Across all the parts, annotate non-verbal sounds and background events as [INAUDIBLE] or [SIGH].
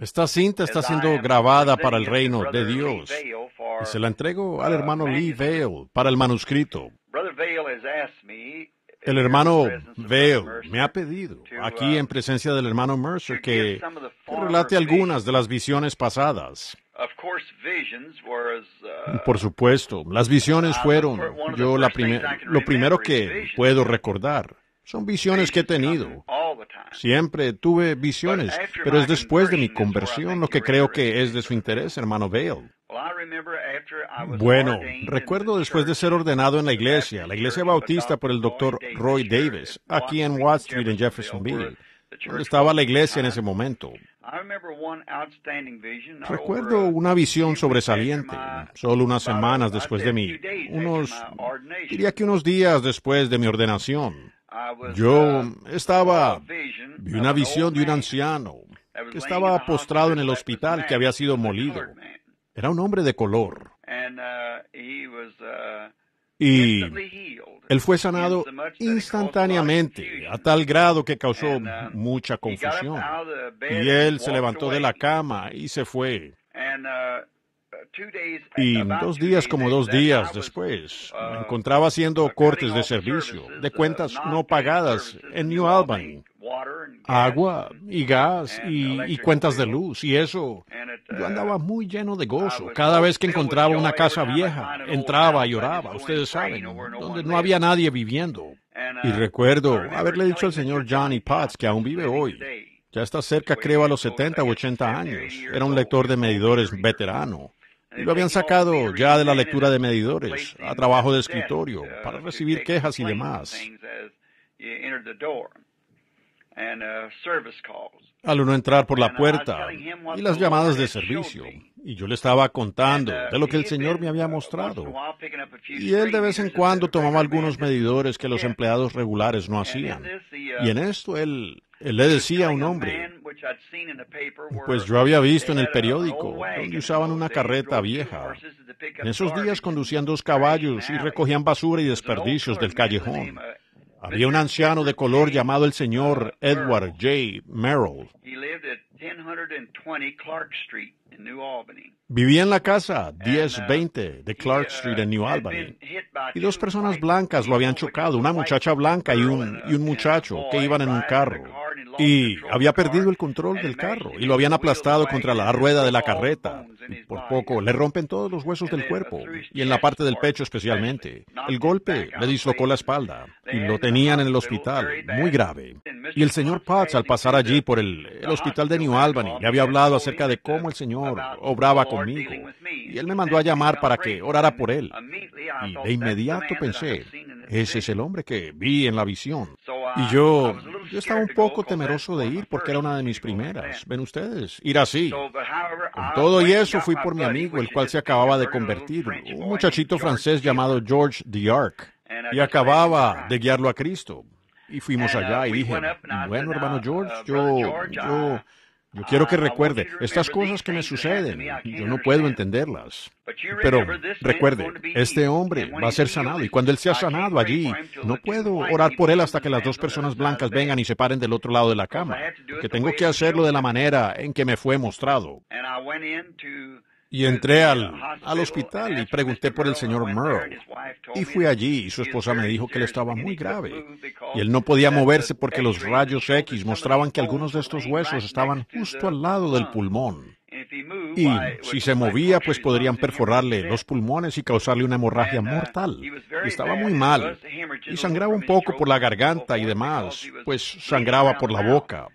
Esta cinta está siendo grabada para el reino de Dios y se la entrego al hermano Lee Vale para el manuscrito. El hermano Vale me ha pedido, aquí uh, en presencia del hermano Mercer, que relate algunas de las visiones pasadas. Uh, por supuesto, las visiones uh, fueron yo la lo primero que puedo recordar. Son visiones que he tenido. Siempre tuve visiones, pero es después de mi conversión lo que creo que es de su interés, hermano Bale. Bueno, recuerdo después de ser ordenado en la iglesia, la iglesia bautista por el doctor Roy Davis, aquí en Watt Street en Jeffersonville, donde estaba la iglesia en ese momento. Recuerdo una visión sobresaliente, solo unas semanas después de mí, unos, diría que unos días después de mi ordenación. Yo estaba, uh, vi una visión de un anciano que estaba postrado en el hospital que había sido molido. Era un hombre de color. Uh, uh, y él fue sanado instantáneamente, a tal grado que causó mucha confusión. Y él se levantó de la cama y se fue. Y dos días como dos días después, uh, me encontraba haciendo uh, cortes de servicio de uh, cuentas no pagadas en New Albany. Agua y gas y, cuentas de luz y eso. Yo andaba muy lleno de gozo. Cada vez que encontraba una casa vieja, entraba y lloraba. ustedes saben, donde no había nadie viviendo. Y recuerdo haberle dicho al señor Johnny Potts, que aún vive hoy, ya está cerca, creo, a los 70 u 80 años. Era un lector de medidores veterano y lo habían sacado ya de la lectura de medidores, a trabajo de escritorio, para recibir quejas y demás. Al uno entrar por la puerta y las llamadas de servicio, y yo le estaba contando de lo que el Señor me había mostrado. Y él de vez en cuando tomaba algunos medidores que los empleados regulares no hacían. Y en esto él él le decía a un hombre, pues yo había visto en el periódico donde usaban una carreta vieja. En esos días conducían dos caballos y recogían basura y desperdicios del callejón. Había un anciano de color llamado el señor Edward J. Merrill. Vivía en la casa 1020 de Clark Street en New Albany. Y dos personas blancas lo habían chocado, una muchacha blanca y un, y un muchacho que iban en un carro y había perdido el control del carro y lo habían aplastado contra la rueda de la carreta. Por poco le rompen todos los huesos del cuerpo y en la parte del pecho especialmente. El golpe le dislocó la espalda y lo tenían en el hospital, muy grave. Y el señor Potts, al pasar allí por el, el hospital de New Albany, le había hablado acerca de cómo el señor obraba conmigo y él me mandó a llamar para que orara por él. Y de inmediato pensé, ese es el hombre que vi en la visión. Uh, y yo, yo estaba un poco temeroso de ir porque era una de mis primeras. Ven ustedes, ir así. Con todo y eso fui por mi amigo, el cual se acababa de convertir, un muchachito francés llamado George D'Arc, y acababa de guiarlo a Cristo. Y fuimos uh, allá y dije, bueno, hermano uh, George, yo, yo yo quiero que ah, recuerde, estas cosas que me suceden, yo no puedo entenderlas. Pero recuerde, este hombre va a ser sanado y cuando él sea sanado allí, no puedo orar por él hasta que las dos personas blancas vengan y se paren del otro lado de la cama, que tengo que hacerlo de la manera en que me fue mostrado y entré al, al, hospital y pregunté por el señor Merle. Y fui allí y su esposa me dijo que él estaba muy grave y él no podía moverse porque los rayos X mostraban que algunos de estos huesos estaban justo al lado del pulmón. Y si se movía, pues podrían perforarle los pulmones y causarle una hemorragia mortal. estaba muy mal. Y sangraba un poco por la garganta y demás, pues sangraba por la boca,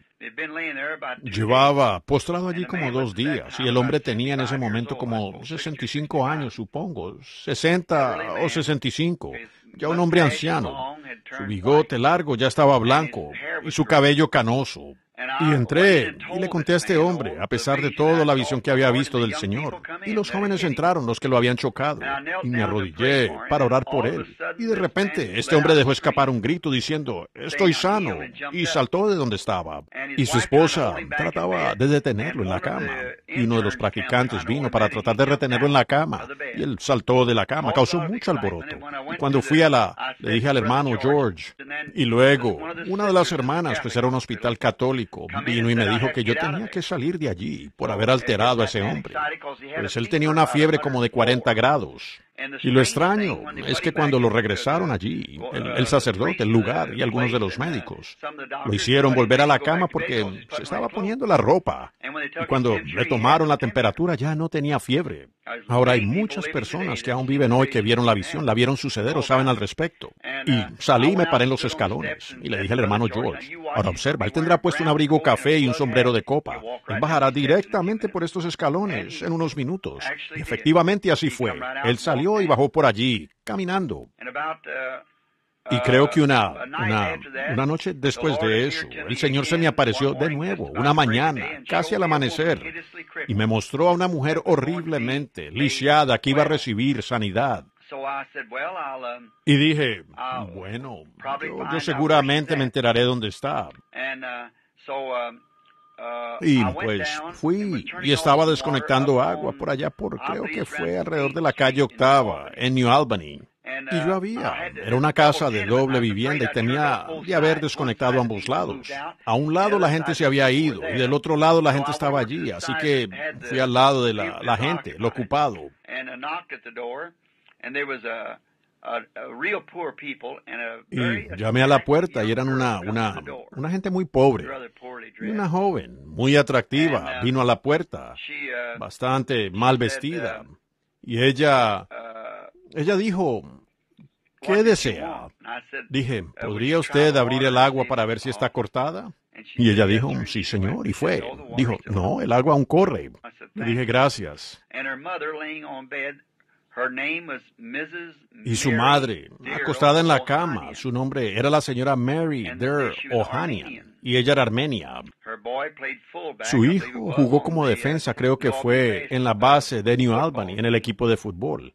Llevaba postrado allí como dos días y el hombre tenía en ese momento como 65 años, supongo, 60 o 65, ya un hombre anciano. Su bigote largo ya estaba blanco y su cabello canoso, y entré y le conté a este hombre, a pesar de toda la visión que había visto del Señor. Y los jóvenes entraron, los que lo habían chocado, y me arrodillé ¿eh? para orar por él. Y de repente, este hombre dejó escapar un grito diciendo, estoy sano, y saltó de donde estaba. Y su esposa trataba de detenerlo en la cama. Y uno de los practicantes vino para tratar de retenerlo en la cama, y él saltó de la cama, causó mucho alboroto. Y cuando fui a la, le dije al hermano George, y luego, una de las hermanas, pues era un hospital católico, vino y me dijo que yo tenía que salir de allí por haber alterado a ese hombre, pues él tenía una fiebre como de 40 grados. Y lo extraño es que cuando lo regresaron allí, el, sacerdote, el lugar y algunos de los médicos, lo hicieron volver a la cama porque se estaba poniendo la ropa. Y cuando le tomaron la temperatura ya no tenía fiebre. Ahora hay muchas personas que aún viven hoy que vieron la visión, la vieron suceder o saben al respecto. Y salí y me paré en los escalones y le dije al hermano George, ahora observa, él tendrá puesto un abrigo café y un sombrero de copa. Él bajará directamente por estos escalones en unos minutos. Y efectivamente así fue. Él salió y bajó por allí, caminando. Uh, y creo que uh, una, una, noche después de eso, el Señor se me apareció de nuevo, una mañana, casi al amanecer, y me mostró a una mujer horriblemente lisiada que iba a recibir sanidad. Um, y dije, bueno, yo, yo seguramente me enteraré dónde está. Uh, um, Uh, y pues fui y estaba desconectando agua por allá por, creo que fue alrededor de la calle Octava, en New Albany. Y yo uh, había, era una casa de doble vivienda y tenía de haber desconectado ambos lados. A un lado la gente se había ido y del otro lado la gente estaba allí, así que fui al lado de la, la gente, lo ocupado. Y llamé a la puerta y eran una, una, una gente muy pobre. una joven, muy atractiva, uh, vino a la puerta, uh, bastante mal vestida. Uh, y ella, ella dijo, ¿qué desea? Dije, ¿podría usted abrir el agua para ver si está cortada? Y ella dijo, sí, señor, y fue. Dijo, no, el agua aún corre. Le dije, gracias. Y su madre, acostada en la cama, su nombre era la señora Mary Der Ohanian, y ella era armenia. Su hijo jugó como defensa, creo que fue en la base de New Albany, en el equipo de fútbol.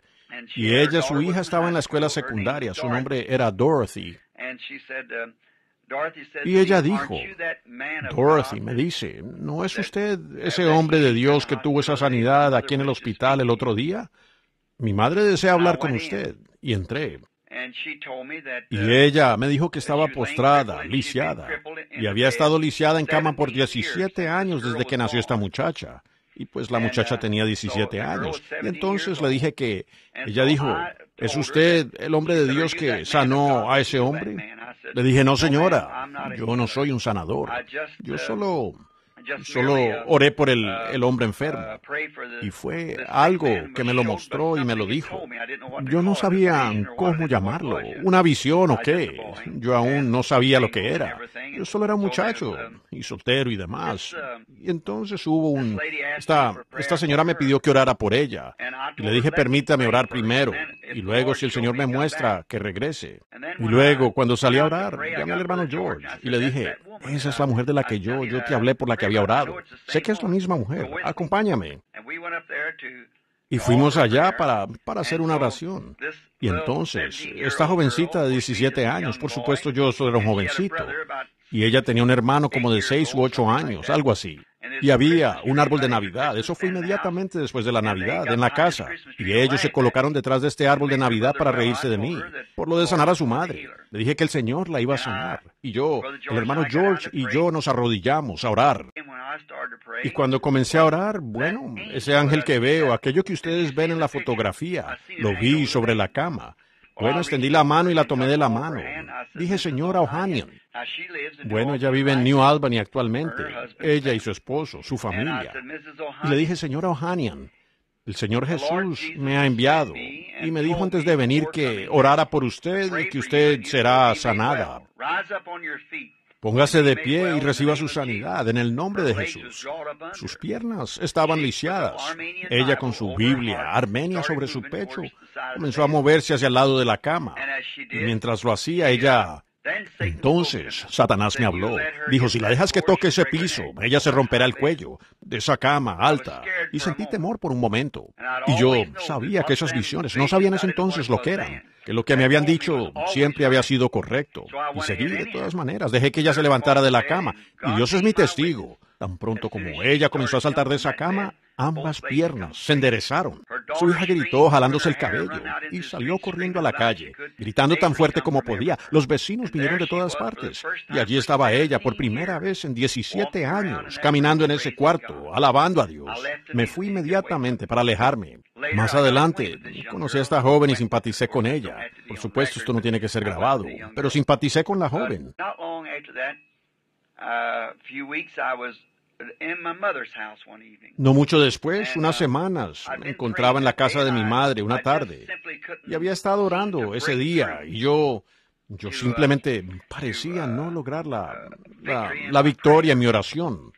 Y ella, su hija, estaba en la escuela secundaria, su nombre era Dorothy. Uh, y ella dijo, Dorothy me dice, ¿no es usted ese hombre de Dios que tuvo esa sanidad aquí en el hospital el otro día? mi madre desea hablar con usted. Y entré. Y uh, ella me dijo que estaba postrada, lisiada, y había estado lisiada en cama por 17 años desde que nació esta muchacha. Y pues la muchacha uh, tenía 17 años. Y entonces le dije que, ella dijo, ¿es usted el hombre de Dios que sanó a ese hombre? Le dije, no señora, yo no soy un sanador. Yo uh, solo Solo oré um, por el, uh, hombre enfermo uh, y fue algo que me lo mostró y me lo dijo. Yo no sabía cómo llamarlo, una visión o qué. Yo aún no sabía lo que era. Yo solo era un muchacho um, y soltero y demás. Um, y entonces hubo un... Esta, esta señora me pidió que orara por ella. Y le dije, permítame orar primero. Y luego, si el Señor me muestra, que regrese. Y luego, cuando salí a orar, llamé al hermano George y le dije, esa es la mujer de la que yo, yo te hablé por la que había Sé que es la misma mujer. Acompáñame. Y fuimos allá para, para hacer una oración. Y entonces, esta jovencita de 17 años, por supuesto yo era un jovencito, y ella tenía un hermano como de 6 u 8 años, algo así y había un árbol de Navidad. Eso fue inmediatamente después de la Navidad, en la casa. Y ellos se colocaron detrás de este árbol de Navidad para reírse de mí, por lo de sanar a su madre. Le dije que el Señor la iba a sanar. Y yo, el hermano George y yo nos arrodillamos a orar. Y cuando comencé a orar, bueno, ese ángel que veo, aquello que ustedes ven en la fotografía, lo vi sobre la cama. Bueno, extendí la mano y la tomé de la mano. Dije, señora O'Hanian. Bueno, ella vive en New Albany actualmente, ella y su esposo, su familia. Y le dije, señora O'Hanian, el Señor Jesús me ha enviado y me dijo antes de venir que orara por usted y que usted será sanada. Póngase de pie y reciba su sanidad en el nombre de Jesús. Sus piernas estaban lisiadas. Ella con su Biblia, Armenia sobre su pecho, comenzó a moverse hacia el lado de la cama. Y mientras lo hacía, ella entonces Satanás me habló. Dijo, si la dejas que toque ese piso, ella se romperá el cuello de esa cama alta. Y sentí temor por un momento. Y yo sabía que esas visiones, no sabían en ese entonces lo que eran, que lo que me habían dicho siempre había sido correcto. Y seguí de todas maneras, dejé que ella se levantara de la cama. Y Dios es mi testigo. Tan pronto como ella comenzó a saltar de esa cama, Ambas piernas se enderezaron. Su hija gritó jalándose el cabello y salió corriendo a la calle, gritando tan fuerte como podía. Los vecinos vinieron de todas partes y allí estaba ella por primera vez en 17 años, caminando en ese cuarto, alabando a Dios. Me fui inmediatamente para alejarme. Más adelante conocí a esta joven y simpaticé con ella. Por supuesto, esto no tiene que ser grabado, pero simpaticé con la joven. No mucho después, unas uh, semanas, me encontraba en la casa de mi madre una tarde y había estado orando ese día y yo, yo uh, simplemente uh, parecía no lograr la, victoria en mi oración.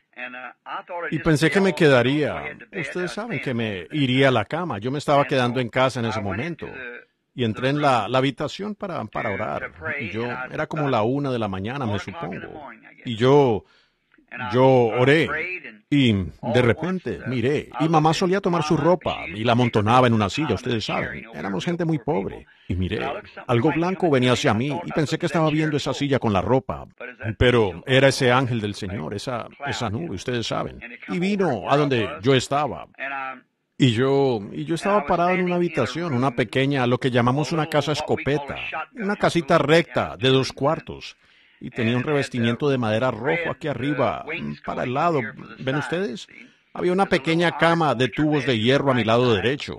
Y pensé que me quedaría, ustedes saben que me iría a la cama, yo me estaba quedando en casa en ese momento y entré en la, habitación para, para orar. Y yo, era como la una de la mañana, me supongo. Y yo yo oré y de repente miré y mamá solía tomar su ropa y la amontonaba en una silla, ustedes saben. Éramos gente muy pobre y miré. Algo blanco venía hacia mí y pensé que estaba viendo esa silla con la ropa, pero era ese ángel del Señor, esa, nube, ustedes saben. Y vino a donde yo estaba. Um, y yo, y yo estaba parado en una habitación, una pequeña, lo que llamamos una casa escopeta, una casita recta de dos cuartos y tenía un uh, revestimiento de madera rojo aquí uh, arriba, mm, para el lado. ¿Ven ustedes? Había una pequeña cama de tubos de hierro a mi lado derecho.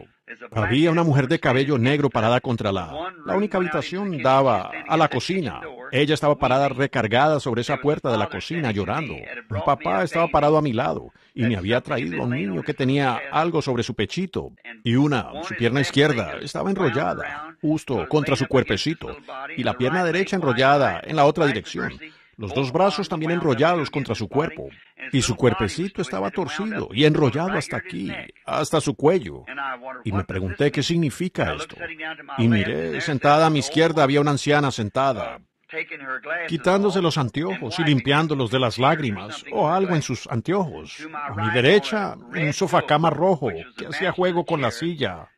Había una mujer de cabello negro parada contra la... La única habitación daba a la cocina. Ella estaba parada recargada sobre esa puerta de la cocina llorando. Mi papá estaba parado a mi lado y me había traído a un niño que tenía algo sobre su pechito y una, su pierna izquierda, estaba enrollada justo contra su cuerpecito y la pierna derecha enrollada en la otra dirección. Los dos brazos también enrollados contra su cuerpo y su cuerpecito estaba torcido y enrollado hasta aquí, hasta su cuello. Y me pregunté qué significa esto. Y miré, sentada a mi izquierda había una anciana sentada, quitándose los anteojos y limpiándolos de las lágrimas o algo en sus anteojos. A mi derecha, un sofacama rojo que hacía juego con la silla.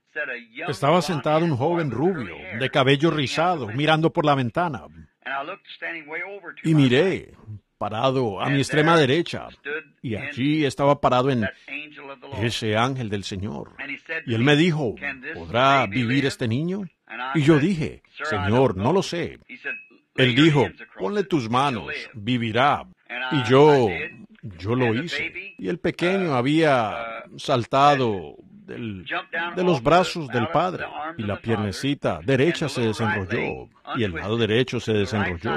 Estaba sentado un joven rubio, de cabello rizado, mirando por la ventana. Y miré, parado a mi extrema derecha. Y allí estaba parado en ese ángel del Señor. Y él me dijo, ¿podrá vivir este niño? Y yo dije, Señor, no lo sé. Él dijo, ponle tus manos, vivirá. Y yo, yo lo hice. Y el pequeño uh, había uh, saltado de los brazos del padre, y la piernecita derecha se desenrolló, y el lado derecho se desenrolló,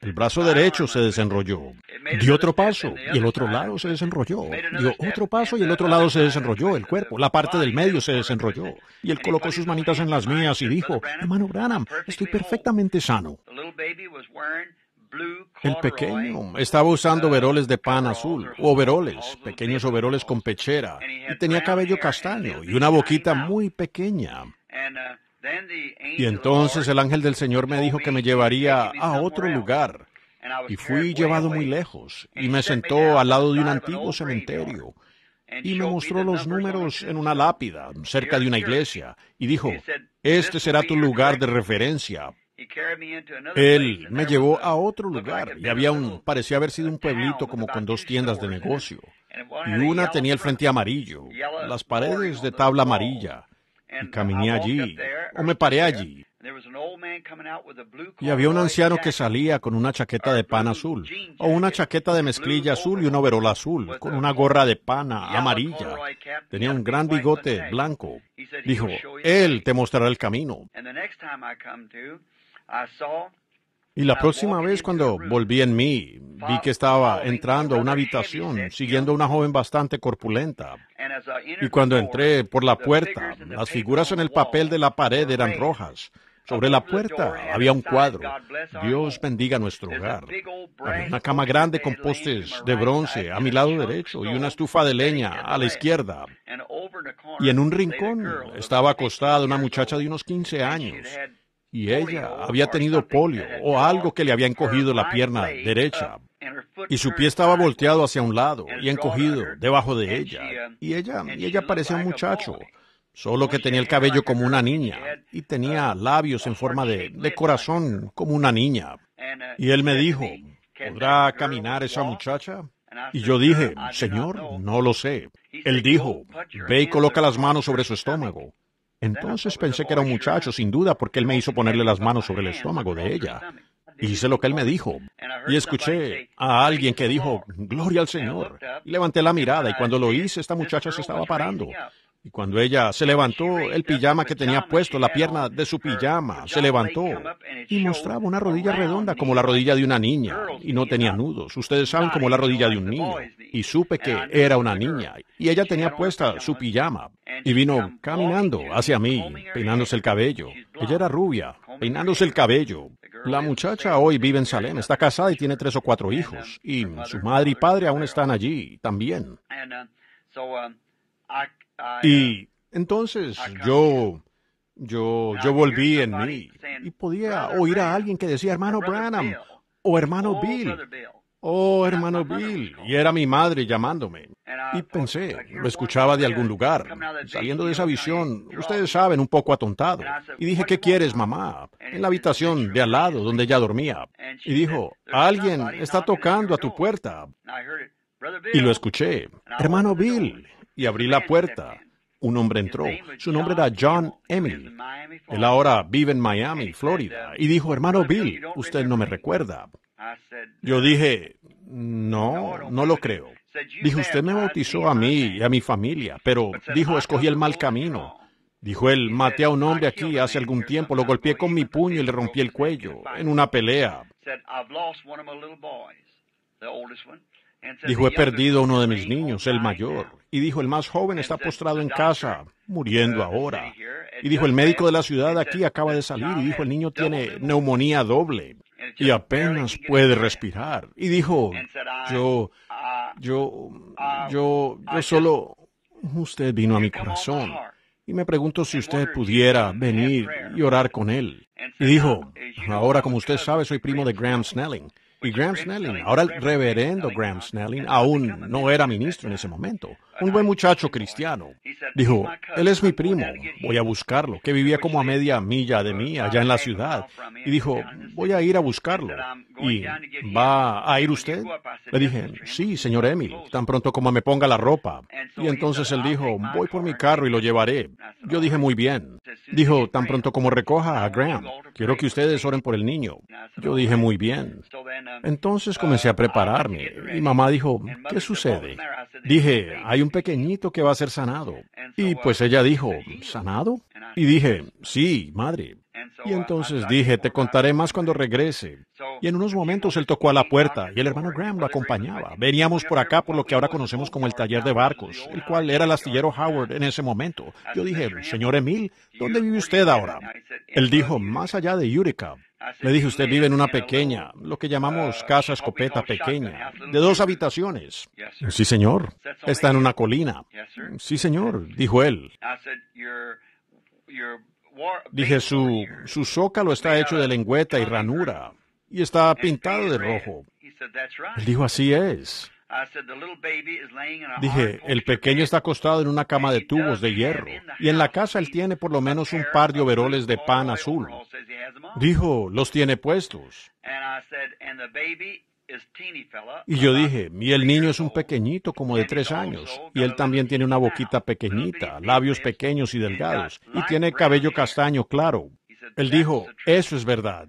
el brazo derecho se desenrolló, dio otro paso, y el otro lado se desenrolló, dio otro paso, y el otro lado se desenrolló, el cuerpo, la parte del medio se desenrolló, y él colocó sus manitas en las mías y dijo, hermano Branham, estoy perfectamente sano. El pequeño estaba usando overoles de pan azul, o overoles, pequeños overoles con pechera, y tenía cabello castaño y una boquita muy pequeña. Uh, y entonces el ángel del Señor me dijo que me llevaría a otro lugar. Y fui llevado muy lejos, y me sentó al lado de un antiguo cementerio, y me mostró los números en una lápida cerca de una iglesia, y dijo, este será tu lugar de referencia él me llevó a otro lugar y había un, parecía haber sido un pueblito como con dos tiendas de negocio. Y una tenía el frente amarillo, las paredes de tabla amarilla. Y caminé allí, o me paré allí. Y había un anciano que salía con una chaqueta de pana azul, o una chaqueta de mezclilla azul y una verola azul, con una gorra de pana amarilla. Tenía un gran bigote blanco. Dijo, él te mostrará el camino. Y la próxima vez cuando volví en mí, vi que estaba entrando a una habitación siguiendo a una joven bastante corpulenta. Y cuando entré por la puerta, las figuras en el papel de la pared eran rojas. Sobre la puerta había un cuadro. Dios bendiga nuestro hogar. una cama grande con postes de bronce a mi lado derecho y una estufa de leña a la izquierda. Y en un rincón estaba acostada una muchacha de unos 15 años y ella había tenido polio o algo que le había encogido la pierna derecha. Uh, y su pie estaba volteado hacia un lado y encogido debajo de ella. Um, y ella, y ella parecía un muchacho, solo que tenía el cabello como una niña y tenía labios en forma de, de corazón como una niña. Uh, y él me dijo, ¿podrá caminar esa muchacha? Y yo dije, Señor, no lo sé. Él dijo, ve y coloca las manos sobre su estómago. Entonces pensé que era un muchacho, sin duda, porque él me hizo ponerle las manos sobre el estómago de ella. Hice lo que él me dijo. Y escuché a alguien que dijo, Gloria al Señor. levanté la mirada y cuando lo hice, esta muchacha se estaba parando. Y cuando ella se levantó, el pijama que tenía puesto, la pierna de su pijama, se levantó y mostraba una rodilla redonda como la rodilla de una niña y no tenía nudos. Ustedes saben como la rodilla de un niño. Y supe que era una niña y ella tenía puesta su pijama y vino caminando hacia mí, peinándose el cabello. Ella era rubia, peinándose el cabello. La muchacha hoy vive en Salem, está casada y tiene tres o cuatro hijos um, y su madre y padre aún están allí también. Um, um, Ah, y entonces ah, yo, yo, yo volví en mí y podía oír a alguien que decía, hermano Branham, o hermano Bill, o hermano oh, Bill, oh, y era mi madre llamándome. Y pensé, lo escuchaba de algún lugar. Saliendo de esa visión, ustedes saben, un poco atontado. Y dije, ¿qué quieres, mamá? En la habitación de al lado, donde ella dormía. Y dijo, alguien está tocando a tu puerta. Y lo escuché. Hermano Bill, y abrí la puerta. Un hombre entró. Su nombre era John Emily. Él ahora vive en Miami, Florida. Y dijo, hermano Bill, usted no me recuerda. Yo dije, no, no lo creo. Dijo, usted me bautizó a mí y a mi familia, pero dijo, escogí el mal camino. Dijo él, maté a un hombre aquí hace algún tiempo, lo golpeé con mi puño y le rompí el cuello en una pelea. Dijo, he perdido uno de mis niños, el mayor. Y dijo, el más joven está postrado en casa, muriendo ahora. Y dijo, el médico de la ciudad aquí acaba de salir. Y dijo, el niño tiene neumonía doble y apenas puede respirar. Y dijo, yo, yo, yo, yo solo, usted vino a mi corazón. Y me pregunto si usted pudiera venir y orar con él. Y dijo, ahora como usted sabe, soy primo de Graham Snelling. Y Graham Snelling, ahora el reverendo Graham Snelling, aún no era ministro en ese momento un buen muchacho cristiano. Dijo, él es mi primo, voy a buscarlo, que vivía como a media milla de mí, allá en la ciudad. Y dijo, voy a ir a buscarlo. ¿Y va a ir usted? Le dije, sí, señor Emil, tan pronto como me ponga la ropa. Y entonces él dijo, voy por mi carro y lo llevaré. Yo dije, muy bien. Dijo, tan pronto como recoja a Graham, quiero que ustedes oren por el niño. Yo dije, muy bien. Entonces comencé a prepararme y mamá dijo, ¿qué sucede? Dije, hay un pequeñito que va a ser sanado. Y pues uh, ella dijo, ¿sanado? Y dije, sí, madre. Y uh, entonces dije, te contaré más cuando regrese. Y en unos momentos él tocó a la puerta y el hermano Graham lo acompañaba. Veníamos por acá por lo que ahora conocemos como el taller de barcos, el cual era el astillero Howard en ese momento. Yo dije, señor Emil, ¿dónde vive usted ahora? Él dijo, más allá de Utica. Le dije, usted vive en una pequeña, lo que llamamos casa escopeta pequeña, de dos habitaciones. Sí, señor. Está en una colina. Sí, señor, dijo él. Dije, su, su zócalo está hecho de lengüeta y ranura y está pintado de rojo. Él dijo, así es. Dije, el pequeño está acostado en una cama de tubos de hierro y en la casa él tiene por lo menos un par de overoles de pan azul. Em dijo, los tiene puestos. Y yo dije, y el niño es un pequeñito como de tres años, y él también tiene una boquita pequeñita, labios pequeños y delgados, y tiene cabello castaño claro, él dijo, eso es verdad.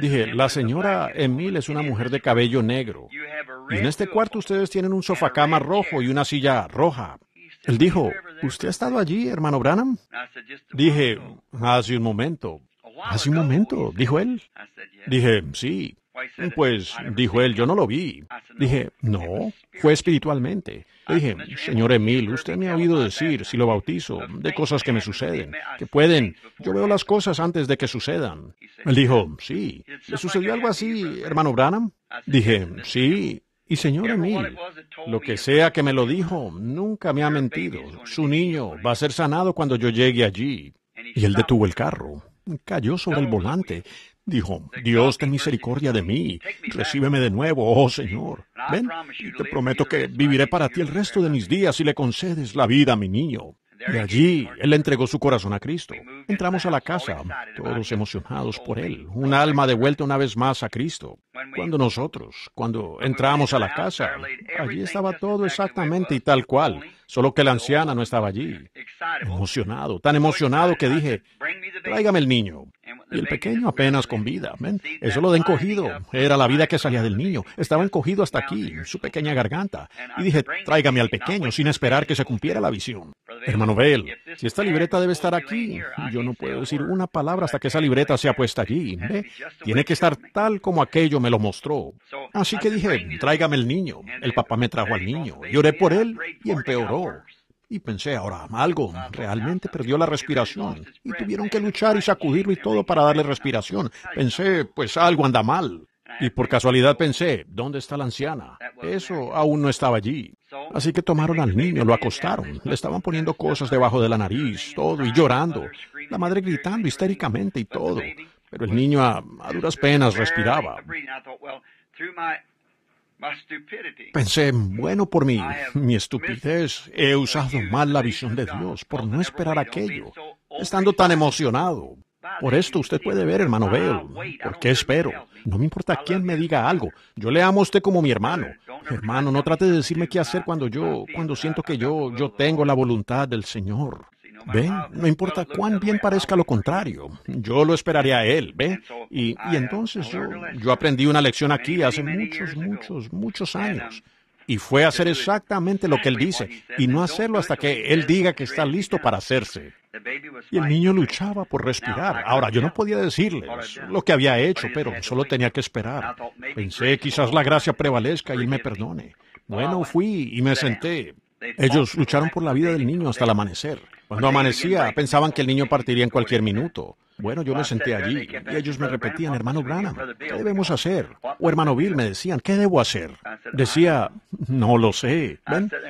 Dije, la señora Emil es una mujer de cabello negro. Y en este cuarto ustedes tienen un sofacama rojo y una silla roja. Él dijo, ¿usted ha estado allí, hermano Branham? Dije, hace un momento. Hace un momento, dijo él. Dije, sí. Pues dijo él, yo no lo vi. Dije, no, fue espiritualmente. Le dije, señor Emil, usted me ha oído decir, si lo bautizo, de cosas que me suceden, que pueden. Yo veo las cosas antes de que sucedan. Él dijo, sí. ¿Le sucedió algo así, hermano Branham? Dije, sí. Y señor Emil, lo que sea que me lo dijo, nunca me ha mentido. Su niño va a ser sanado cuando yo llegue allí. Y él detuvo el carro, cayó sobre el volante, Dijo, Dios, ten misericordia de mí. Recíbeme de nuevo, oh Señor. Ven, y te prometo que viviré para ti el resto de mis días si le concedes la vida a mi niño. y allí, él entregó su corazón a Cristo. Entramos a la casa, todos emocionados por él, un alma devuelta una vez más a Cristo. Cuando nosotros, cuando entramos a la casa, allí estaba todo exactamente y tal cual, solo que la anciana no estaba allí. Emocionado, tan emocionado que dije, tráigame el niño. Y el pequeño apenas con vida. Eso lo de encogido. Era la vida que salía del niño. Estaba encogido hasta aquí, en su pequeña garganta. Y dije, tráigame al pequeño, sin esperar que se cumpliera la visión. Hermano Bell, si esta libreta debe estar aquí, yo no puedo decir una palabra hasta que esa libreta sea puesta allí. Tiene que estar tal como aquello me lo mostró. Así que dije, tráigame el niño. El papá me trajo al niño. Lloré por él y empeoró. Y pensé, ahora algo, ah, realmente perdió la respiración. Y tuvieron eh, que luchar y sacudirlo y todo para darle respiración. Pensé, pues algo anda mal. Ah, y por pues, casualidad pensé, ¿dónde está la anciana? Eso aún no estaba allí. Así que tomaron al niño, lo acostaron, le estaban poniendo cosas debajo de la nariz, todo, y llorando. La madre gritando histéricamente y todo. Pero el niño a, duras penas respiraba. Pensé, bueno por mí, mi estupidez, he usado mal la visión de Dios por no esperar aquello, estando tan emocionado. Por esto usted puede ver, hermano Veo, ah, ¿por qué espero? No me importa quién me diga algo, yo le amo a usted como mi hermano. Hermano, no trate de decirme qué hacer cuando yo, cuando siento que yo, yo tengo la voluntad del Señor. Ven, No importa cuán bien parezca lo contrario, yo lo esperaría a él, ¿ve? Y, entonces yo, yo aprendí una lección aquí hace muchos, muchos, muchos años. Y fue hacer exactamente lo que él dice, y no hacerlo hasta que él diga que está listo para hacerse. Y el niño luchaba por respirar. Ahora, yo no podía decirles lo que había hecho, pero solo tenía que esperar. Pensé, quizás la gracia prevalezca y me perdone. Bueno, fui y me senté. Ellos lucharon por la vida del niño hasta el amanecer. No amanecía, pensaban que el niño partiría en cualquier minuto. Bueno, yo me senté allí y ellos me repetían, hermano Branham, ¿qué debemos hacer? O hermano Bill me decían, ¿qué debo hacer? Decía, no lo sé.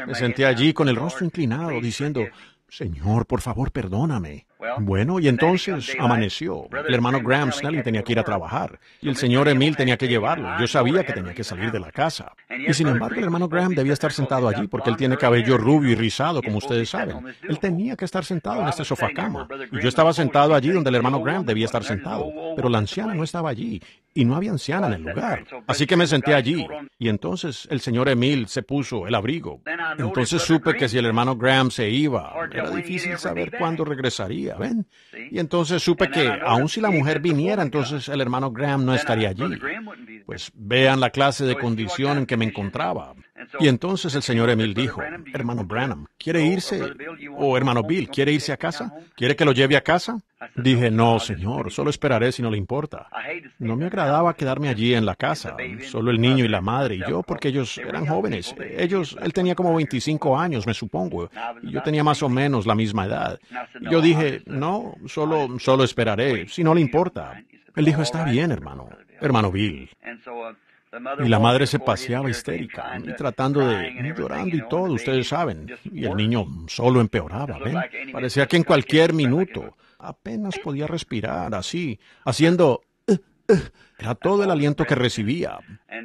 Me senté allí con el rostro inclinado, diciendo, Señor, por favor, perdóname. Bueno, y entonces amaneció. El hermano Graham Snelling tenía que ir a trabajar y el señor Emil tenía que llevarlo. Yo sabía que tenía que salir de la casa. Y sin embargo, el hermano Graham debía estar sentado allí porque él tiene cabello rubio y rizado, como ustedes saben. Él tenía que estar sentado en este sofá cama. Y yo estaba sentado allí donde el hermano Graham debía estar sentado, pero la anciana no estaba allí y no había anciana en el lugar. Así que me senté allí y entonces el señor Emil se puso el abrigo. Entonces supe que si el hermano Graham se iba, era difícil saber cuándo regresaría. ¿ven? Y entonces supe que, aun si la mujer viniera, entonces el hermano Graham no estaría allí pues vean la clase de condición en que me encontraba. Y entonces el señor Emil dijo, hermano Branham, ¿quiere irse? ¿O hermano Bill, ¿quiere irse a casa? ¿Quiere que lo lleve a casa? Dije, no, señor, solo esperaré si no le importa. No me agradaba quedarme allí en la casa, solo el niño y la madre y yo, porque ellos eran jóvenes. Ellos, él tenía como 25 años, me supongo, y yo tenía más o menos la misma edad. yo dije, no, solo, solo esperaré, si no le importa. Él dijo, está bien, hermano, hermano Bill. Y la madre se paseaba histérica, tratando de llorando y todo, ustedes saben. Y el niño solo empeoraba, ¿ven? Parecía que en cualquier minuto apenas podía respirar, así, haciendo... Uh, uh, era todo el aliento que recibía.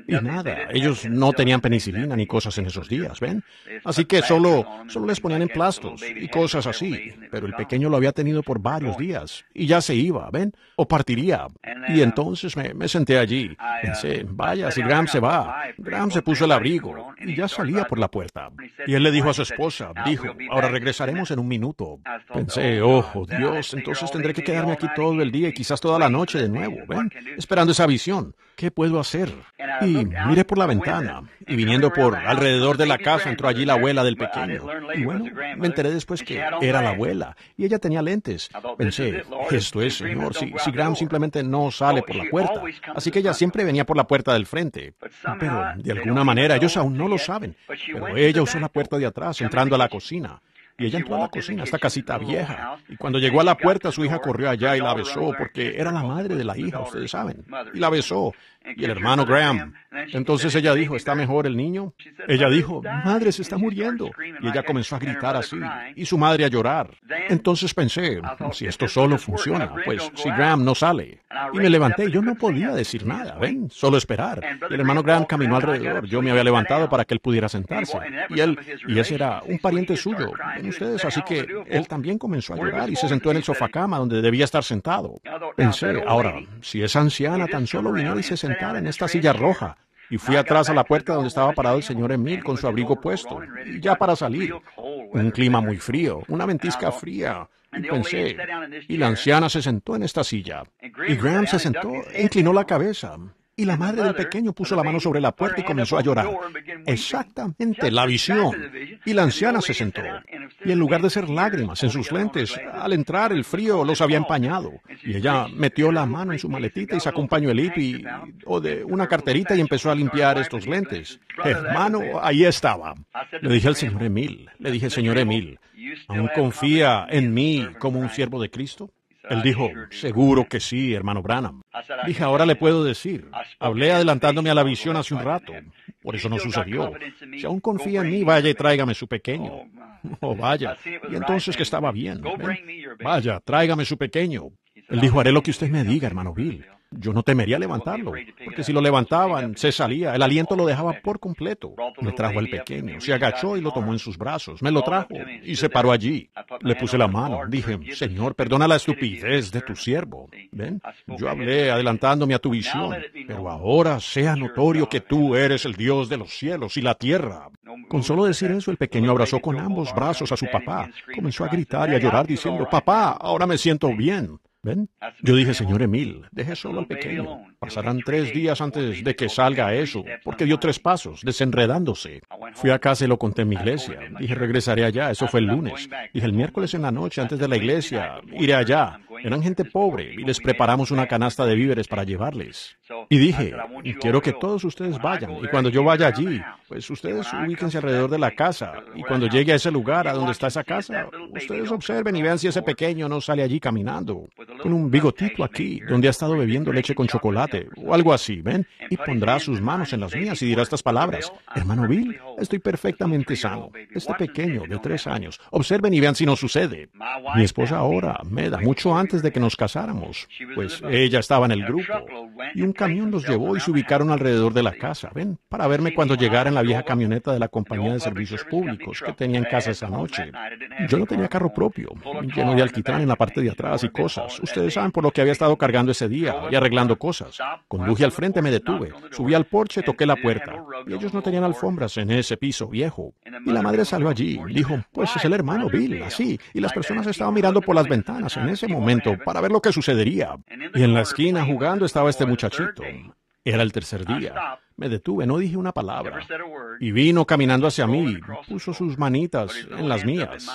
Y nada, eh, ellos eh, no tenían penicilina ni cosas en esos días, ¿ven? Así que solo, solo les ponían en emplastos y cosas así. Pero el pequeño lo había tenido por varios días y ya se iba, ¿ven? O partiría. Y uh, entonces me, senté allí. Uh, Pensé, vaya, si Graham se va. Graham se puso el abrigo y ya salía por la puerta. Y él le dijo a su esposa, dijo, ahora regresaremos en un minuto. Pensé, ojo, Dios, entonces tendré que quedarme aquí todo el día y quizás toda la noche de nuevo, ¿ven? Esperando esa visión. ¿Qué puedo hacer? Y miré por la ventana. Y viniendo por alrededor de la casa, entró allí la abuela del pequeño. Y bueno, me enteré después que era la abuela. Y ella tenía lentes. Pensé, esto es, señor, si Graham simplemente no sale por la puerta. Así que ella siempre venía por la puerta del frente. Pero, de alguna manera, ellos aún no lo saben. Pero ella usó la puerta de atrás, entrando a la cocina. Y ella entró a la cocina, esta casita vieja. Y cuando llegó a la puerta, su hija corrió allá y la besó, porque era la madre de la hija, ustedes saben. Y la besó y el hermano Graham. Entonces ella dijo, ¿está mejor el niño? Ella dijo, madre se está muriendo. Y ella comenzó a gritar así, y su madre a llorar. Entonces pensé, si esto solo funciona, pues si Graham no sale. Y me levanté, yo no podía decir nada, ven, solo esperar. el hermano Graham caminó alrededor, yo me había levantado para que él pudiera sentarse. Y él, y ese era un pariente suyo, ven ustedes, así que él también comenzó a llorar y se sentó en el sofá cama donde debía estar sentado. Pensé, ahora, si es anciana tan solo vino y se sentó, en esta silla roja. Y fui atrás a la puerta donde estaba parado el señor Emil con su abrigo puesto, y ya para salir. Un clima muy frío, una ventisca fría. Y pensé, y la anciana se sentó en esta silla. Y Graham se sentó e inclinó la cabeza. Y la madre del pequeño puso la mano sobre la puerta y comenzó a llorar. Exactamente, la visión. Y la anciana se sentó. Y en lugar de ser lágrimas en sus lentes, al entrar el frío los había empañado. Y ella metió la mano en su maletita y sacó un pañuelito y, o de una carterita y empezó a limpiar estos lentes. Hermano, ahí estaba. Le dije al señor Emil, le dije, señor Emil, ¿aún confía en mí como un siervo de Cristo? Él dijo, seguro que sí, hermano Branham. Dije, ahora le puedo decir. Hablé adelantándome a la visión hace un rato. Por eso no sucedió. Si aún confía en mí, vaya y tráigame su pequeño. [LAUGHS] Oh, vaya. Y entonces que estaba bien. Vaya, tráigame su pequeño. Él dijo, haré lo que usted me diga, hermano Bill yo no temería levantarlo, porque si lo levantaban, se salía, el aliento lo dejaba por completo. Me trajo al pequeño, se agachó y lo tomó en sus brazos, me lo trajo y se paró allí. Le puse la mano, dije, Señor, perdona la estupidez de tu siervo. ¿Ven? Yo hablé adelantándome a tu visión, pero ahora sea notorio que tú eres el Dios de los cielos y la tierra. Con solo decir eso, el pequeño abrazó con ambos brazos a su papá, comenzó a gritar y a llorar diciendo, papá, ahora me siento bien. ¿Ven? Yo dije, señor Emil, deje solo al pequeño. Pasarán tres días antes de que salga eso, porque dio tres pasos, desenredándose. Fui a casa y lo conté en mi iglesia. Dije, regresaré allá. Eso fue el lunes. Dije, el miércoles en la noche, antes de la iglesia, iré allá. Eran gente pobre y les preparamos una canasta de víveres para llevarles. Y dije, quiero que todos ustedes vayan y cuando yo vaya allí, pues ustedes ubíquense alrededor de la casa y cuando llegue a ese lugar, a donde está esa casa, ustedes observen y vean si ese pequeño no sale allí caminando con un bigotito aquí, donde ha estado bebiendo leche con chocolate o algo así, ¿ven? Y pondrá sus manos en las mías y dirá estas palabras, hermano Bill, estoy perfectamente sano, este pequeño de tres años, observen y vean si no sucede. Mi esposa ahora me da mucho antes antes de que nos casáramos, pues ella estaba en el grupo. Y un camión los llevó y se ubicaron alrededor de la casa, ven, para verme cuando llegara en la vieja camioneta de la compañía de servicios públicos que tenía en casa esa noche. Yo no tenía carro propio, lleno de alquitrán en la parte de atrás y cosas. Ustedes saben por lo que había estado cargando ese día y arreglando cosas. Conduje al frente, me detuve, subí al porche, toqué la puerta. Y ellos no tenían alfombras en ese piso viejo. Y la madre salió allí, dijo, pues es el hermano Bill, así. Y las personas estaban mirando por las ventanas en ese momento para ver lo que sucedería. Y en la esquina jugando estaba este muchachito. Era el tercer día. Me detuve, no dije una palabra. Y vino caminando hacia mí, puso sus manitas en las mías.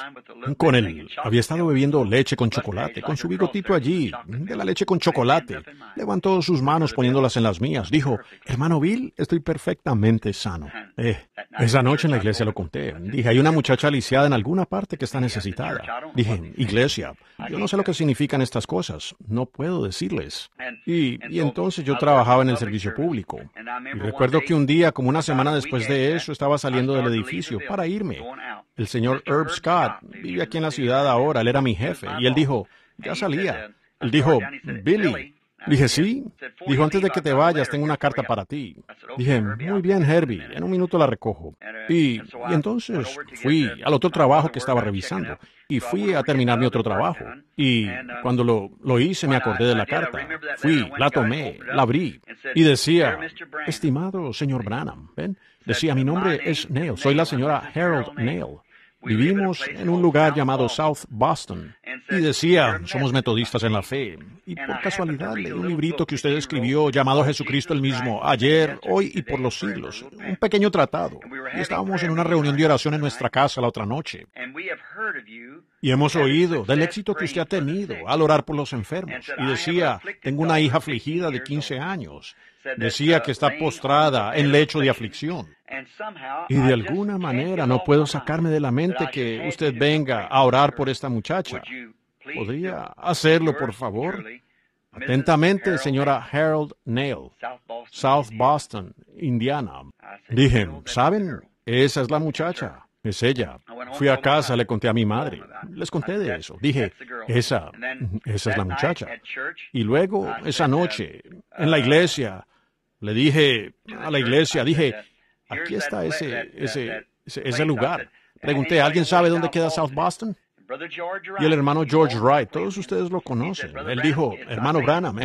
Con él había estado bebiendo leche con chocolate, con su bigotito allí, de la leche con chocolate. Levantó sus manos poniéndolas en las mías. Dijo, hermano Bill, estoy perfectamente sano. Eh, esa noche en la iglesia lo conté. Dije, hay una muchacha lisiada en alguna parte que está necesitada. Dije, iglesia, yo no sé lo que significan estas cosas. No puedo decirles. Y, entonces yo trabajaba en el servicio público. Recuerdo que un día, como una semana después de eso, estaba saliendo del edificio para irme. El señor Herb Scott vive aquí en la ciudad ahora, él era mi jefe, y él dijo, ya salía. Él dijo, Billy, Dije, sí. Dijo, antes de que te vayas, tengo una carta para ti. Dije, muy bien, Herbie, en un minuto la recojo. Uh, y, entonces fui al otro trabajo que estaba revisando y fui a terminar mi otro trabajo. Y uh, cuando lo, lo hice, me acordé de la carta. Fui, la tomé, la abrí y decía, estimado señor Branham, ¿ven? Decía, mi nombre es Neil soy la señora Harold Neil Vivimos en un lugar llamado South Boston y decía, somos metodistas en la fe. Y por casualidad leí un librito que usted escribió llamado Jesucristo el mismo, ayer, hoy y por los siglos, un pequeño tratado. estábamos en una reunión de oración en nuestra casa la otra noche. Y hemos oído del éxito que usted ha tenido al orar por los enfermos. Y decía, tengo una hija afligida de 15 años Decía que está postrada en lecho de aflicción. Y de alguna manera no puedo sacarme de la mente que usted venga a orar por esta muchacha. ¿Podría hacerlo, por favor? Atentamente, señora Harold Nail, South Boston, Indiana. Dije, ¿saben? Esa es la muchacha. Es ella. Fui a casa, le conté a mi madre. Les conté de eso. Dije, esa, esa es la muchacha. Y luego, esa noche, en la iglesia, le dije a la iglesia, dije, aquí está ese, ese, lugar. Pregunté, ¿alguien sabe dónde queda South Boston? Y el hermano George Wright, todos ustedes lo conocen. Él dijo, hermano Branham,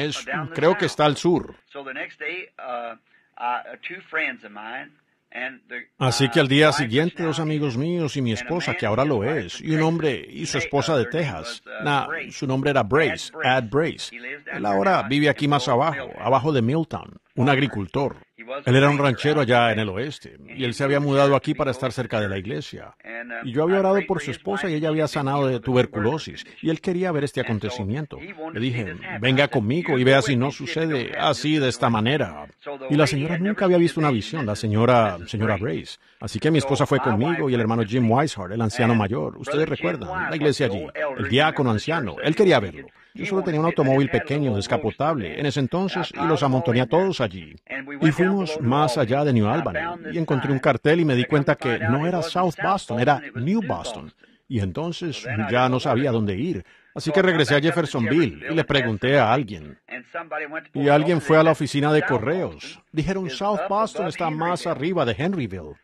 creo que está al sur. Uh, uh, Así que al día siguiente los amigos míos y mi esposa, que ahora lo es, y un hombre y su esposa de Texas, su nombre era Brace, Ed Brace, él ahora vive aquí más abajo, abajo de Milton, un agricultor. Él era un ranchero allá en el oeste y él se había mudado aquí para estar cerca de la iglesia. Y yo había orado por su esposa y ella había sanado de tuberculosis y él quería ver este acontecimiento. Le dije, venga conmigo y vea si no sucede así de esta manera. Y la señora nunca había visto una visión, la señora, señora Brace. Así que mi esposa fue conmigo y el hermano Jim Weishart, el anciano mayor. Ustedes recuerdan, la iglesia allí, el diácono anciano, él quería verlo. Yo solo tenía un automóvil pequeño, descapotable, en ese entonces, y los amontoné a todos allí. Y fuimos más allá de New Albany, y encontré un cartel y me di cuenta que no era South Boston, era New Boston. Y entonces ya no sabía dónde ir. Así que regresé a Jeffersonville y le pregunté a alguien. Y alguien fue a la oficina de correos. Dijeron, South Boston está más arriba de Henryville.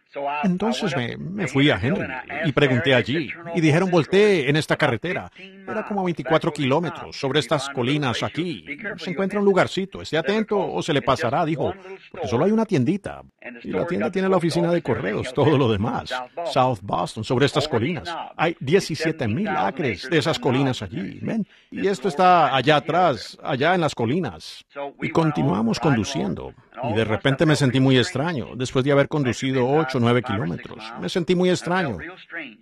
Entonces me, fui a Henry y pregunté allí y dijeron volteé en esta carretera. Era como 24 kilómetros sobre estas colinas aquí. Se encuentra un lugarcito, esté atento o se le pasará, dijo, porque solo hay una tiendita. Y la tienda tiene la oficina de correos, todo lo demás. South Boston, sobre estas colinas. Hay 17 mil acres de esas colinas allí. Ven. Y esto está allá atrás, allá en las colinas. Y continuamos conduciendo. Y de repente me sentí muy extraño, después de haber conducido 8 o 9 kilómetros. Me sentí muy extraño.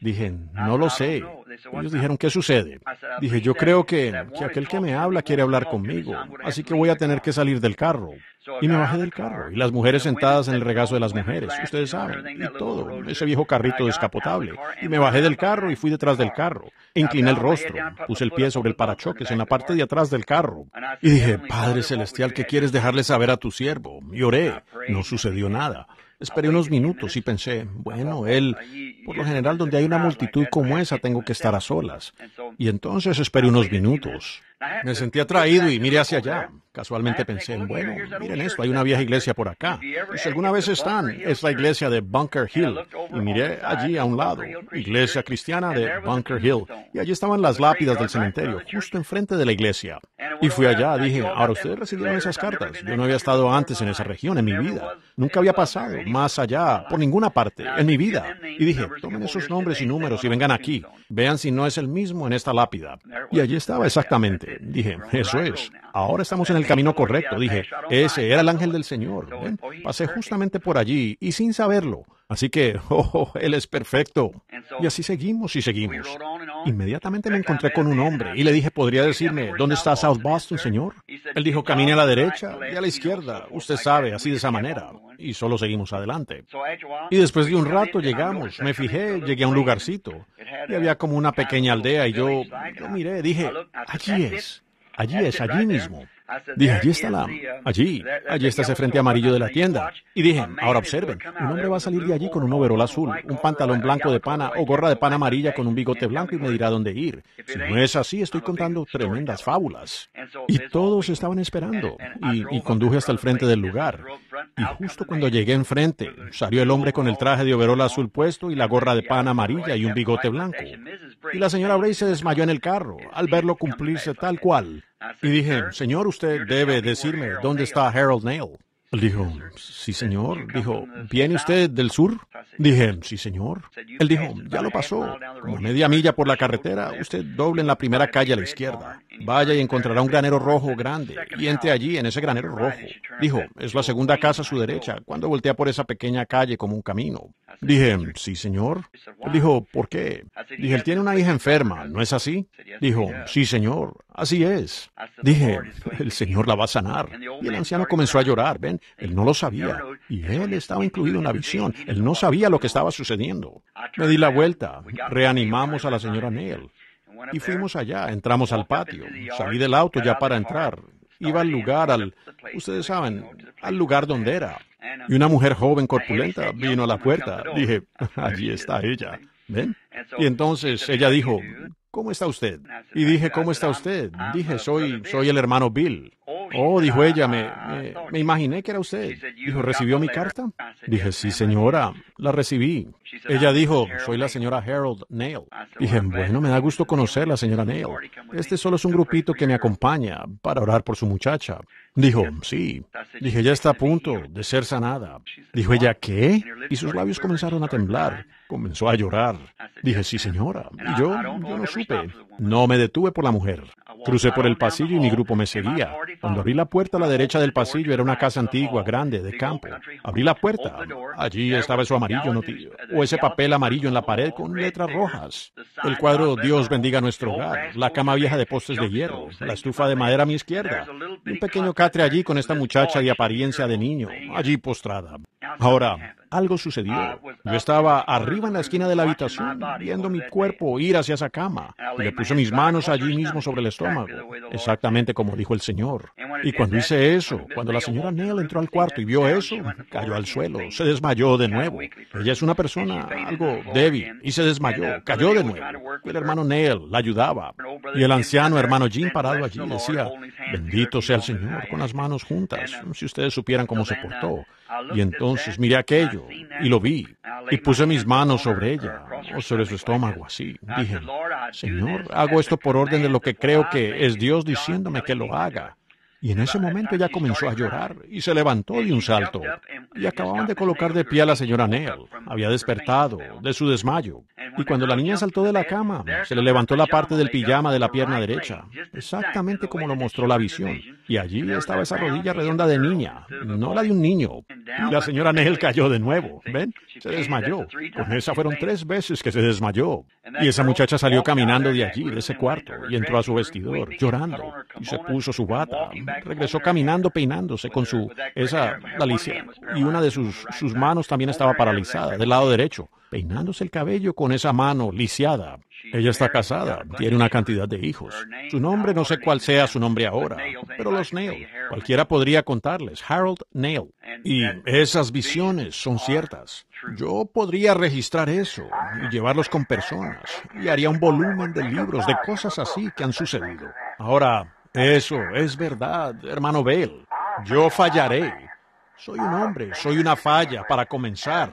Dije, no lo sé, ellos dijeron, ¿qué sucede? Dije, yo creo que, aquel que me habla quiere hablar conmigo, así que voy a tener que salir del carro. Y me bajé del carro, y las mujeres sentadas en este el regazo de las mujeres, ustedes saben, y todo, ese viejo carrito descapotable. Y me bajé del carro y fui detrás del carro. Incliné el rostro, puse el pie sobre el parachoques en la parte de atrás del carro. Y dije, Padre Celestial, ¿qué quieres dejarle saber a tu siervo? Y oré. No sucedió nada. Esperé unos minutos y pensé, bueno, él, por lo general, donde hay una multitud como esa, tengo que estar a solas. Y entonces esperé unos minutos. Me sentí atraído y miré hacia allá. Casualmente pensé, bueno, miren esto, hay una vieja iglesia por acá. Y si alguna vez están, es la iglesia de Bunker Hill. Y miré allí a un lado, iglesia cristiana de Bunker Hill. Y allí estaban las lápidas del cementerio, justo enfrente de la iglesia. Y fui allá, dije, ahora ustedes recibieron esas cartas. Yo no había estado antes en esa región en mi vida. Nunca había pasado más allá, por ninguna parte, en mi vida. Y dije, tomen esos nombres y números y vengan aquí. Vean si no es el mismo en este lápida. Y allí estaba exactamente. Dije, eso es. Ahora estamos en el camino correcto. Dije, ese era el ángel del Señor. Pasé justamente por allí y sin saberlo Así que, [LAUGHS] oh, oh, él es perfecto. Y así seguimos y seguimos. Inmediatamente me encontré con un hombre y le dije, ¿podría decirme dónde está South Boston, señor? Él dijo, camine a la derecha y a la izquierda. Usted sabe, así de esa manera. Y solo seguimos adelante. Y después de un rato llegamos, me fijé, llegué a un lugarcito. Y había como una pequeña aldea y yo, yo miré, dije, allí es, allí es, allí mismo. Dije, allí está la... Um, allí, allí está ese frente amarillo de la tienda. Y dije, ahora observen, un hombre va a salir de allí con un overol azul, un pantalón blanco de pana o gorra de pana amarilla con un bigote blanco y me dirá dónde ir. Si no es así, estoy contando tremendas fábulas. Y todos estaban esperando. Y, conduje hasta el frente del lugar. Y justo cuando llegué enfrente, salió el hombre con el traje de overol azul puesto y la gorra de pana amarilla y un bigote blanco. Y la señora Bray se desmayó en el carro al verlo cumplirse tal cual. Y dije, Señor, usted debe decirme dónde está Harold Nail. Él dijo, sí, señor. Dijo, ¿viene usted del sur? Dije, sí, señor. Él dijo, ya lo pasó. Como media milla por la carretera, usted doble en la primera calle a la izquierda. Vaya y encontrará un granero rojo grande. Y entre allí, en ese granero rojo. Dijo, es la segunda casa a su derecha, cuando voltea por esa pequeña calle como un camino. Dije, sí, señor. Él dijo, ¿por qué? Dije, él tiene una hija enferma, ¿no es así? Dijo, sí, señor, así es. Dije, el señor la va a sanar. Y el anciano comenzó a llorar, ¿ven? Él no lo sabía. Y él estaba incluido en la visión. Él no sabía lo que estaba sucediendo. Me di la vuelta. Reanimamos a la señora Neal. Y fuimos allá. Entramos al patio. Salí del auto ya para entrar. Iba al lugar, al... Ustedes saben, al lugar donde era. Y una mujer joven corpulenta vino a la puerta. Dije, [LAUGHS] allí está ella. ¿Ven? Y entonces ella dijo, ¿Cómo está usted? Y dije, ¿cómo está usted? Ah, dije, soy, soy el hermano Bill. Oh, dijo ella, me, me, imaginé que era usted. Dijo, ¿recibió mi carta? Dije, sí, señora, la recibí. Ella dijo, soy la señora Harold Nail. Dije, bueno, me da gusto conocer la señora Nail. Este solo es un grupito que me acompaña para orar por su muchacha. Dijo, sí. Dije, ya está a punto de ser sanada. Dijo ella, ¿qué? Y sus labios comenzaron a temblar. Comenzó a llorar. Dije, sí, señora. Y yo, yo no supe. No me detuve por la mujer. Crucé por el pasillo y mi grupo me seguía. Cuando abrí la puerta a la derecha del pasillo era una casa antigua, grande, de campo. Abrí la puerta. Allí estaba eso amarillo, notillo. O ese papel amarillo en la pared con letras rojas. El cuadro Dios bendiga nuestro hogar. La cama vieja de postes de hierro. La estufa de madera a mi izquierda. Un pequeño catre allí con esta muchacha de apariencia de niño. Allí postrada. Ahora, algo sucedió. Ah, pues, Yo ah, estaba pues, arriba en la esquina de la pues, habitación, viendo mi cuerpo ir hacia esa cama. Ah, le puse mis manos allí mismo sobre el estómago, exactamente como dijo el Señor. Y cuando hice eso, cuando la señora Neal entró al cuarto y vio eso, cayó al suelo, se desmayó de nuevo. Ella es una persona algo débil y se desmayó, uh, cayó de nuevo. El hermano Neil la ayudaba y el anciano hermano Jim parado allí decía, bendito sea el Señor, con las manos juntas, si ustedes supieran cómo se portó. Y entonces miré aquello y lo vi y puse mis manos sobre ella o sobre su estómago así. Dije, Señor, hago esto por orden de lo que creo que es Dios diciéndome que lo haga. Y en ese momento ella comenzó a llorar y se levantó de un salto. Y acababan de colocar de pie a la señora Neal. Había despertado de su desmayo. Y cuando la niña saltó de la cama, se le levantó la parte del pijama de la pierna derecha, exactamente como lo mostró la visión. Y allí estaba esa rodilla redonda de niña, no la de un niño. Y la señora Neal cayó de nuevo. ¿Ven? Se desmayó. Con esa fueron tres veces que se desmayó. Y esa muchacha salió caminando de allí, de ese cuarto, y entró a su vestidor, llorando. Y se puso su bata regresó caminando, peinándose con su, esa, la y una de sus, sus manos también estaba paralizada, del lado derecho, peinándose el cabello con esa mano lisiada. Ella está casada, tiene una cantidad de hijos. Su nombre, no sé cuál sea su nombre ahora, pero los Nail, cualquiera podría contarles, Harold Nail. Y esas visiones son ciertas. Yo podría registrar eso y llevarlos con personas y haría un volumen de libros de cosas así que han sucedido. Ahora, eso es verdad, hermano Bell. Yo fallaré. Soy un hombre, soy una falla para comenzar.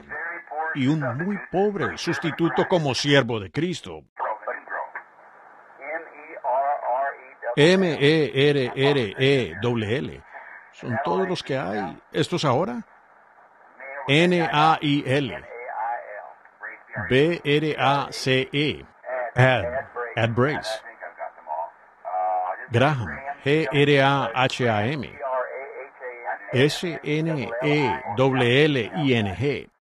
Y un muy pobre sustituto como siervo de Cristo. M-E-R-R-E-L-L. w. l e. son todos los que hay? ¿Estos ahora? N-A-I-L. B-R-A-C-E. Ad Brace. Graham, G-R-A-H-A-M, n e w l i n g